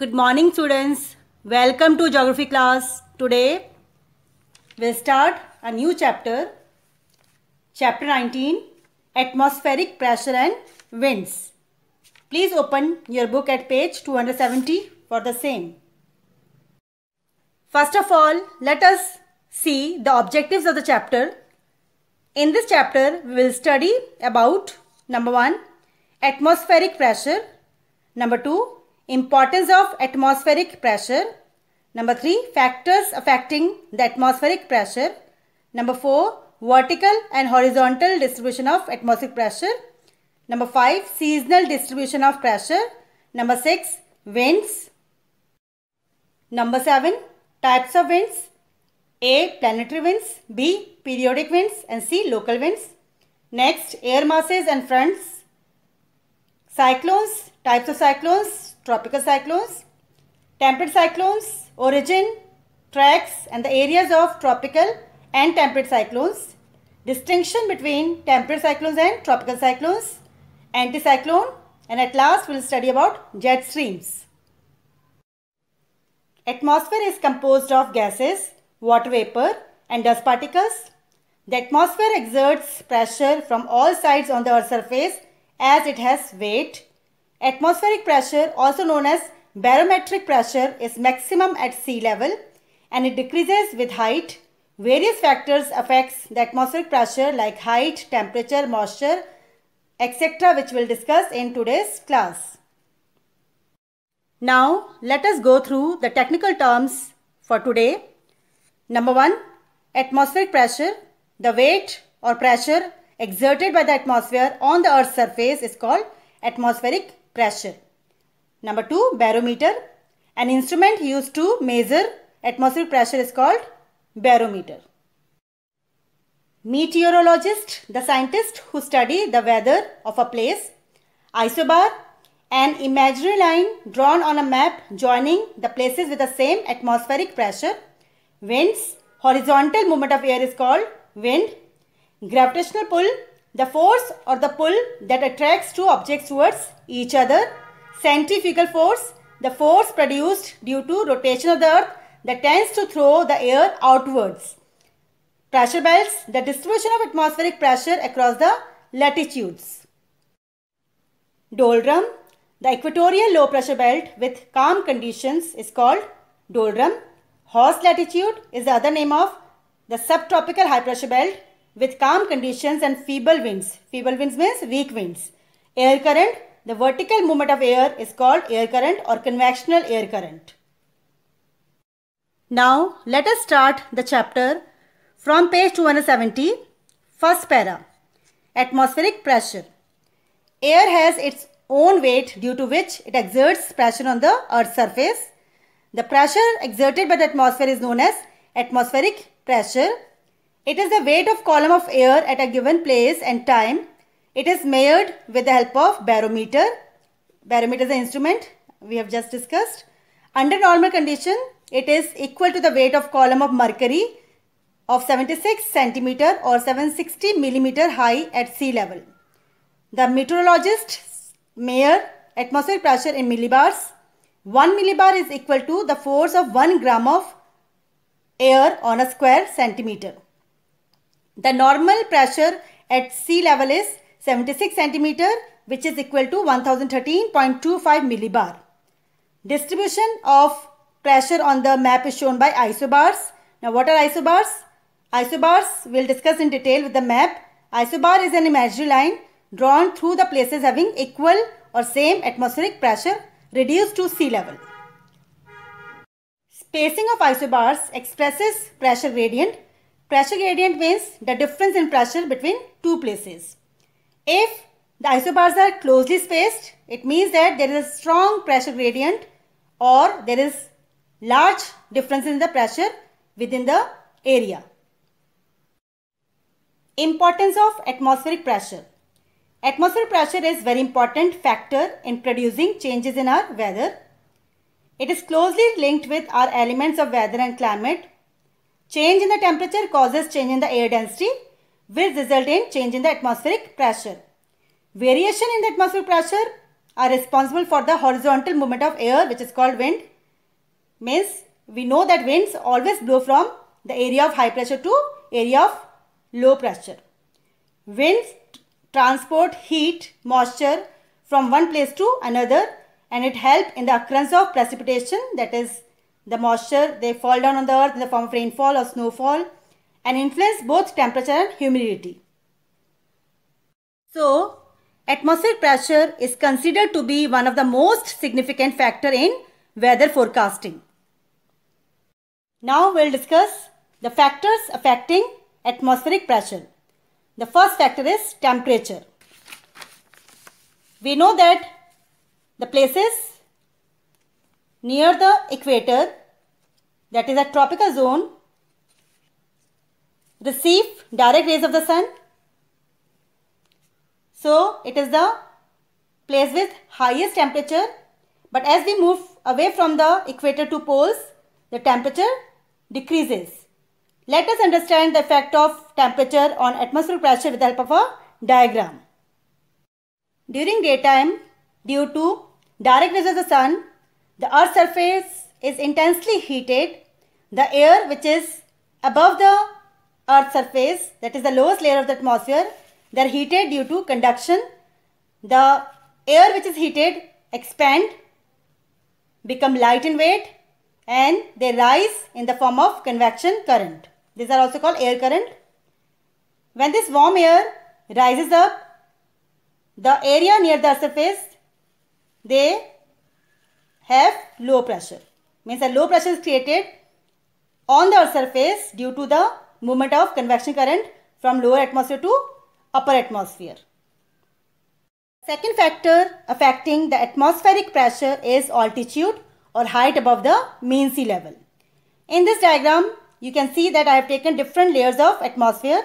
Good morning students. Welcome to geography class. Today we'll start a new chapter. Chapter 19 Atmospheric pressure and winds. Please open your book at page 270 for the same. First of all, let us see the objectives of the chapter. In this chapter, we will study about number 1 atmospheric pressure, number 2 Importance of atmospheric pressure. Number 3. Factors affecting the atmospheric pressure. Number 4. Vertical and horizontal distribution of atmospheric pressure. Number 5. Seasonal distribution of pressure. Number 6. Winds. Number 7. Types of winds. A. Planetary winds. B. Periodic winds. And C. Local winds. Next, air masses and fronts. Cyclones, types of cyclones, tropical cyclones, temperate cyclones, origin, tracks and the areas of tropical and temperate cyclones, distinction between temperate cyclones and tropical cyclones, anticyclone and at last we will study about jet streams. Atmosphere is composed of gases, water vapor and dust particles. The atmosphere exerts pressure from all sides on the earth's surface as it has weight Atmospheric pressure also known as barometric pressure is maximum at sea level and it decreases with height. Various factors affects the atmospheric pressure like height, temperature, moisture, etc. which we'll discuss in today's class. Now, let us go through the technical terms for today. Number 1. Atmospheric pressure. The weight or pressure exerted by the atmosphere on the earth's surface is called atmospheric pressure. Number 2 barometer. An instrument used to measure atmospheric pressure is called barometer. Meteorologist, the scientist who study the weather of a place. Isobar, an imaginary line drawn on a map joining the places with the same atmospheric pressure. Winds, horizontal movement of air is called wind. Gravitational pull, the force or the pull that attracts two objects towards each other. Centrifugal force, the force produced due to rotation of the earth that tends to throw the air outwards. Pressure belts, the distribution of atmospheric pressure across the latitudes. Doldrum, the equatorial low pressure belt with calm conditions is called doldrum. Horse latitude is the other name of the subtropical high pressure belt with calm conditions and feeble winds. Feeble winds means weak winds. Air current, the vertical movement of air is called air current or convectional air current. Now let us start the chapter from page 270, first para, atmospheric pressure. Air has its own weight due to which it exerts pressure on the earth's surface. The pressure exerted by the atmosphere is known as atmospheric pressure it is the weight of column of air at a given place and time. It is measured with the help of barometer. Barometer is an instrument we have just discussed. Under normal condition, it is equal to the weight of column of mercury of 76 centimeter or 760 millimeter high at sea level. The meteorologist measure atmospheric pressure in millibars. 1 millibar is equal to the force of 1 gram of air on a square centimeter. The normal pressure at sea level is 76 centimeter which is equal to 1013.25 millibar. Distribution of pressure on the map is shown by isobars. Now what are isobars? Isobars we will discuss in detail with the map. Isobar is an imaginary line drawn through the places having equal or same atmospheric pressure reduced to sea level. Spacing of isobars expresses pressure gradient Pressure gradient means the difference in pressure between two places. If the isobars are closely spaced, it means that there is a strong pressure gradient or there is large difference in the pressure within the area. Importance of atmospheric pressure. Atmospheric pressure is very important factor in producing changes in our weather. It is closely linked with our elements of weather and climate Change in the temperature causes change in the air density will result in change in the atmospheric pressure. Variation in the atmospheric pressure are responsible for the horizontal movement of air which is called wind. Means we know that winds always blow from the area of high pressure to area of low pressure. Winds transport heat, moisture from one place to another and it help in the occurrence of precipitation that is the moisture, they fall down on the earth in the form of rainfall or snowfall and influence both temperature and humidity. So, atmospheric pressure is considered to be one of the most significant factor in weather forecasting. Now we'll discuss the factors affecting atmospheric pressure. The first factor is temperature. We know that the places near the equator that is a tropical zone receive direct rays of the sun. So it is the place with highest temperature but as we move away from the equator to poles the temperature decreases. Let us understand the effect of temperature on atmospheric pressure with the help of a diagram. During daytime due to direct rays of the sun the earth's surface is intensely heated, the air which is above the earth surface, that is the lowest layer of the atmosphere, they are heated due to conduction. The air which is heated expand, become light in weight and they rise in the form of convection current. These are also called air current. When this warm air rises up, the area near the surface, they have low pressure means a low pressure is created on the earth surface due to the movement of convection current from lower atmosphere to upper atmosphere. Second factor affecting the atmospheric pressure is altitude or height above the mean sea level. In this diagram, you can see that I have taken different layers of atmosphere.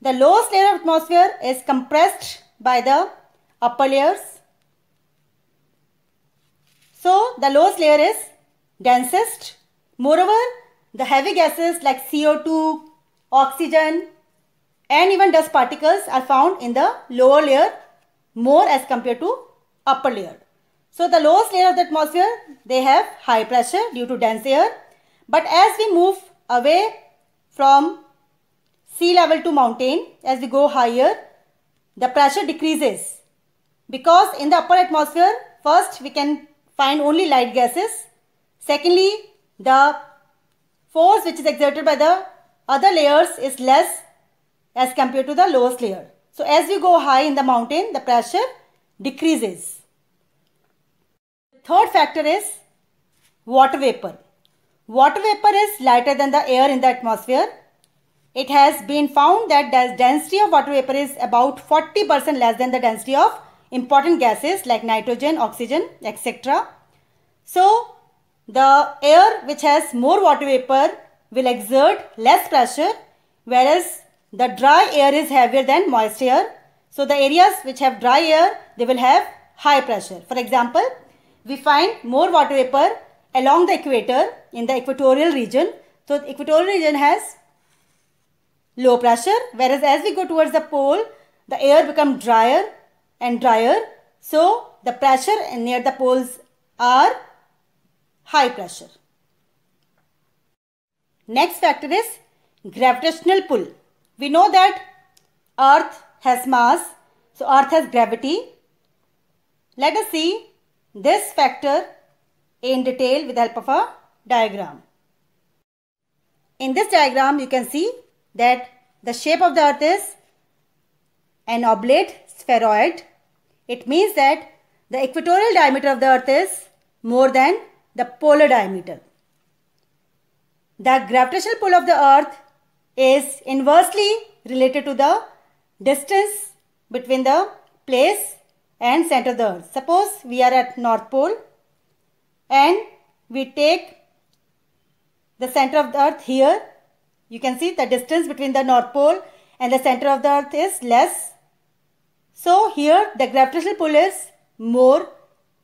The lowest layer of atmosphere is compressed by the upper layers so the lowest layer is densest. Moreover, the heavy gases like CO2, oxygen and even dust particles are found in the lower layer more as compared to upper layer. So the lowest layer of the atmosphere, they have high pressure due to dense air. But as we move away from sea level to mountain, as we go higher, the pressure decreases. Because in the upper atmosphere, first we can find only light gases. Secondly, the force which is exerted by the other layers is less as compared to the lowest layer. So as we go high in the mountain, the pressure decreases. Third factor is water vapor. Water vapor is lighter than the air in the atmosphere. It has been found that the density of water vapor is about 40% less than the density of important gases like nitrogen, oxygen, etc. So, the air which has more water vapor will exert less pressure whereas the dry air is heavier than moist air. So, the areas which have dry air, they will have high pressure. For example, we find more water vapor along the equator in the equatorial region. So, the equatorial region has low pressure whereas as we go towards the pole, the air becomes drier and drier. So, the pressure near the poles are high pressure. Next factor is gravitational pull. We know that earth has mass, so earth has gravity. Let us see this factor in detail with the help of a diagram. In this diagram you can see that the shape of the earth is an oblate spheroid, it means that the equatorial diameter of the earth is more than the polar diameter. The gravitational pull of the earth is inversely related to the distance between the place and center of the earth. Suppose we are at north pole and we take the center of the earth here. You can see the distance between the north pole and the center of the earth is less so here the gravitational pull is more.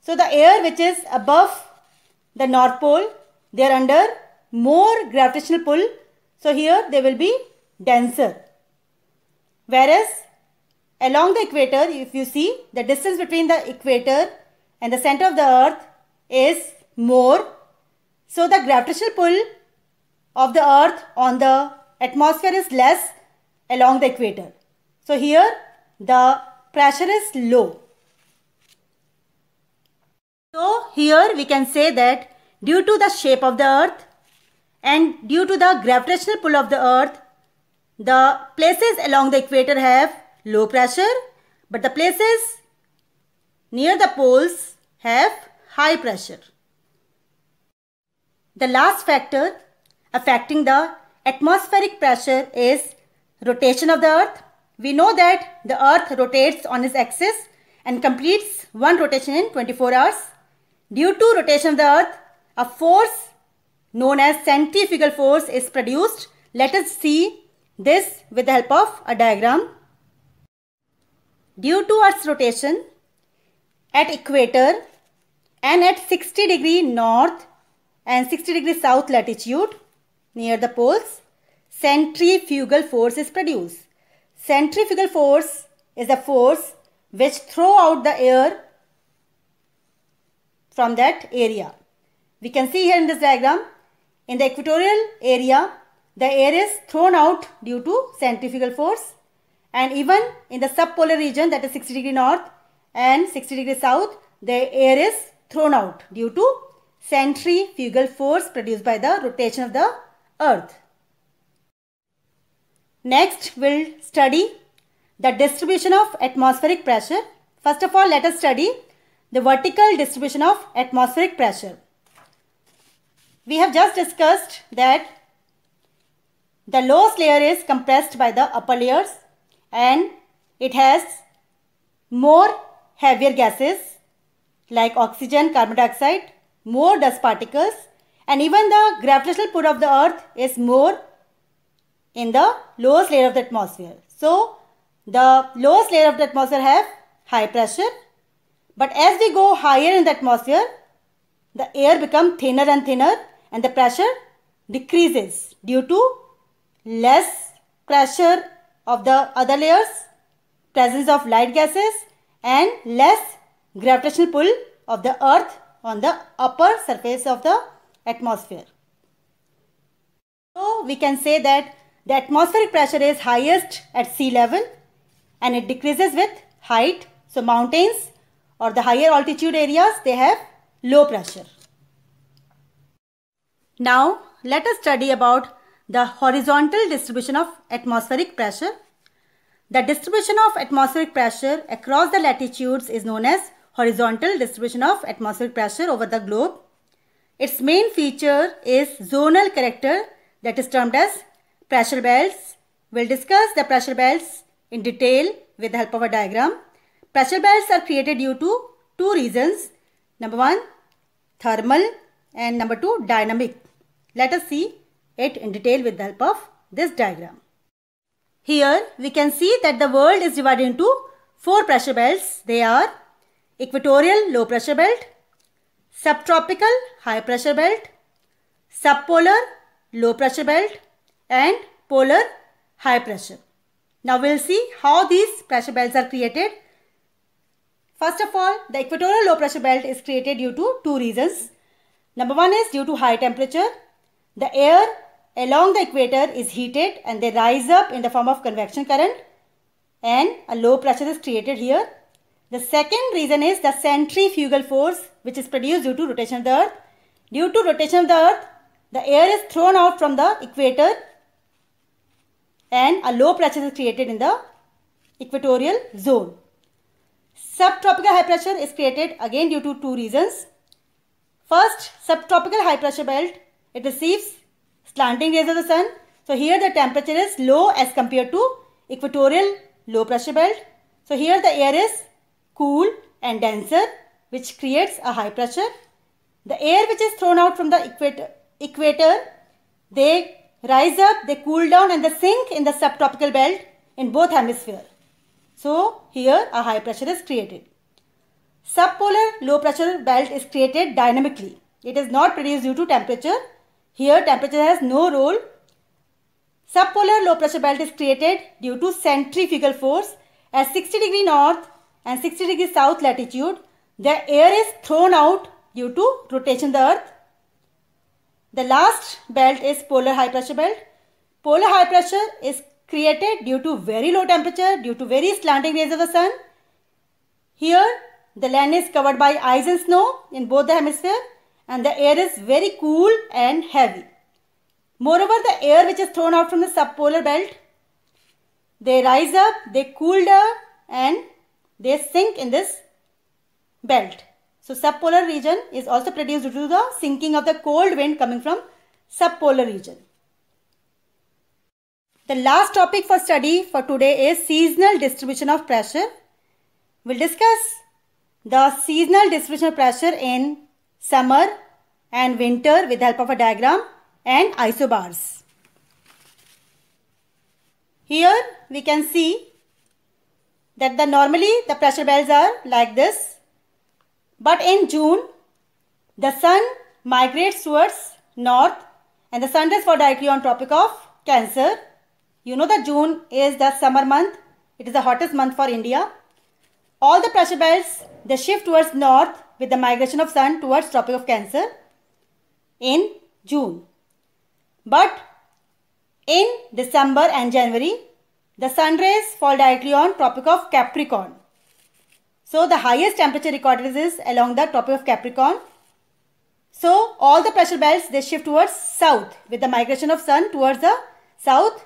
So the air which is above the North Pole, they are under more gravitational pull. So here they will be denser. Whereas along the equator, if you see the distance between the equator and the center of the earth is more. So the gravitational pull of the earth on the atmosphere is less along the equator. So here the pressure is low. So here we can say that due to the shape of the earth and due to the gravitational pull of the earth, the places along the equator have low pressure but the places near the poles have high pressure. The last factor affecting the atmospheric pressure is rotation of the earth we know that the earth rotates on its axis and completes one rotation in 24 hours. Due to rotation of the earth, a force known as centrifugal force is produced. Let us see this with the help of a diagram. Due to Earth's rotation, at equator and at 60 degree north and 60 degree south latitude near the poles, centrifugal force is produced. Centrifugal force is a force which throw out the air from that area. We can see here in this diagram, in the equatorial area, the air is thrown out due to centrifugal force and even in the subpolar region that is 60 degree north and 60 degree south, the air is thrown out due to centrifugal force produced by the rotation of the earth. Next, we'll study the distribution of atmospheric pressure. First of all, let us study the vertical distribution of atmospheric pressure. We have just discussed that the lowest layer is compressed by the upper layers and it has more heavier gases like oxygen, carbon dioxide, more dust particles and even the gravitational pull of the earth is more in the lowest layer of the atmosphere. So, the lowest layer of the atmosphere have high pressure. But as we go higher in the atmosphere, the air become thinner and thinner and the pressure decreases due to less pressure of the other layers, presence of light gases and less gravitational pull of the earth on the upper surface of the atmosphere. So we can say that the atmospheric pressure is highest at sea level and it decreases with height. So mountains or the higher altitude areas, they have low pressure. Now let us study about the horizontal distribution of atmospheric pressure. The distribution of atmospheric pressure across the latitudes is known as horizontal distribution of atmospheric pressure over the globe. Its main feature is zonal character that is termed as pressure belts. We'll discuss the pressure belts in detail with the help of a diagram. Pressure belts are created due to two reasons. Number one, thermal and number two, dynamic. Let us see it in detail with the help of this diagram. Here we can see that the world is divided into four pressure belts. They are equatorial low pressure belt, subtropical high pressure belt, subpolar low pressure belt and polar high pressure. Now we'll see how these pressure belts are created. First of all, the equatorial low pressure belt is created due to two reasons. Number one is due to high temperature. The air along the equator is heated and they rise up in the form of convection current and a low pressure is created here. The second reason is the centrifugal force which is produced due to rotation of the earth. Due to rotation of the earth, the air is thrown out from the equator and a low pressure is created in the equatorial zone. Subtropical high pressure is created again due to two reasons. First, subtropical high pressure belt, it receives slanting rays of the sun. So here the temperature is low as compared to equatorial low pressure belt. So here the air is cool and denser which creates a high pressure. The air which is thrown out from the equator, equator they rise up, they cool down and they sink in the subtropical belt in both hemisphere. So here a high pressure is created. Subpolar low pressure belt is created dynamically. It is not produced due to temperature. Here temperature has no role. Subpolar low pressure belt is created due to centrifugal force at 60 degree north and 60 degree south latitude. The air is thrown out due to rotation of the earth the last belt is polar high pressure belt. Polar high pressure is created due to very low temperature, due to very slanting rays of the sun. Here, the land is covered by ice and snow in both the hemisphere and the air is very cool and heavy. Moreover, the air which is thrown out from the subpolar belt, they rise up, they cool down and they sink in this belt. So subpolar region is also produced due to the sinking of the cold wind coming from subpolar region. The last topic for study for today is seasonal distribution of pressure. We'll discuss the seasonal distribution of pressure in summer and winter with the help of a diagram and isobars. Here we can see that the normally the pressure belts are like this but in June, the sun migrates towards north and the sun is for directly on topic of Cancer. You know that June is the summer month. It is the hottest month for India. All the pressure belts, they shift towards north with the migration of sun towards Tropic of Cancer in June. But in December and January, the sun rays fall directly on Tropic of Capricorn. So the highest temperature recorded is along the tropic of Capricorn. So all the pressure belts they shift towards south with the migration of sun towards the south.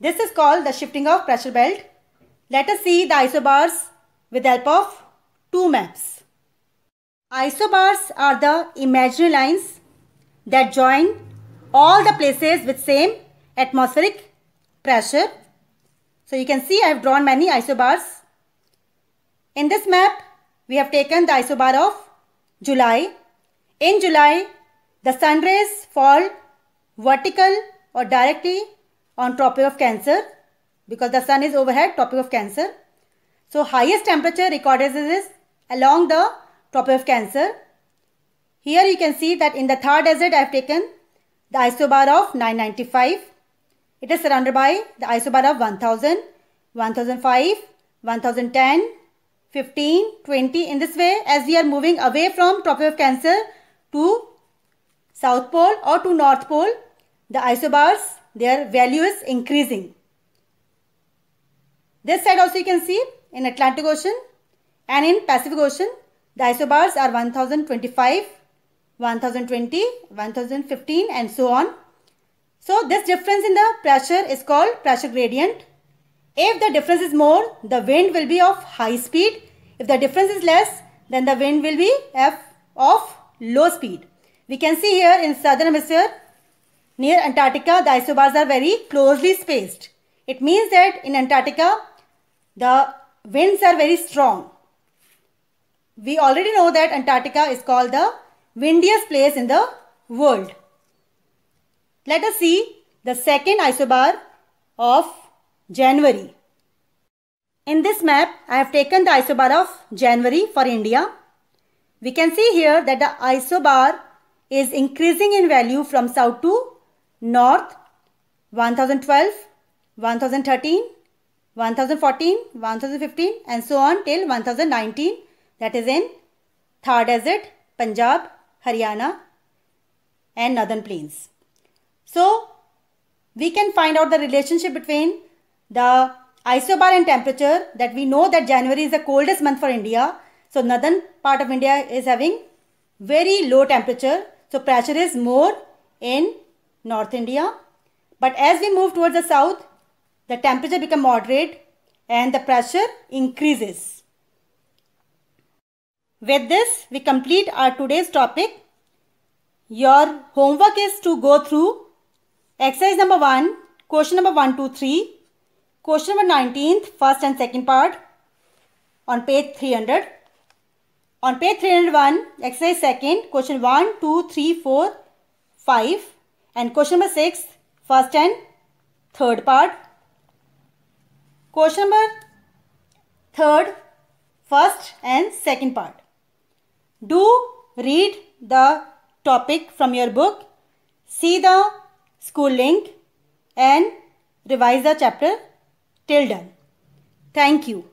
This is called the shifting of pressure belt. Let us see the isobars with the help of two maps. Isobars are the imaginary lines that join all the places with same atmospheric pressure. So you can see I have drawn many isobars in this map, we have taken the isobar of July. In July, the sun rays fall vertical or directly on Tropic of Cancer because the sun is overhead Tropic of Cancer. So highest temperature recorded is along the Tropic of Cancer. Here you can see that in the Thar Desert I have taken the isobar of 995. It is surrounded by the isobar of 1000, 1005, 1010, 15, 20. In this way, as we are moving away from Tropic of Cancer to South Pole or to North Pole, the isobars, their value is increasing. This side also you can see in Atlantic Ocean and in Pacific Ocean, the isobars are 1025, 1020, 1015 and so on. So this difference in the pressure is called pressure gradient. If the difference is more, the wind will be of high speed. If the difference is less, then the wind will be F of low speed. We can see here in southern hemisphere, near Antarctica, the isobars are very closely spaced. It means that in Antarctica, the winds are very strong. We already know that Antarctica is called the windiest place in the world. Let us see the second isobar of January. In this map, I have taken the isobar of January for India. We can see here that the isobar is increasing in value from south to north 1012, 1013, 1014, 1015 and so on till 1019 that is in Thar Desert, Punjab, Haryana and Northern Plains. So, we can find out the relationship between the and temperature that we know that January is the coldest month for India. So northern part of India is having very low temperature. So pressure is more in North India. But as we move towards the south, the temperature become moderate and the pressure increases. With this, we complete our today's topic. Your homework is to go through exercise number 1, question number 1, 2, 3 Question number 19th, first and second part on page 300. On page 301, exercise second, question 1, 2, 3, 4, 5 and question number 6, first and third part. Question number third, first and second part. Do read the topic from your book, see the school link and revise the chapter Till done. Thank you.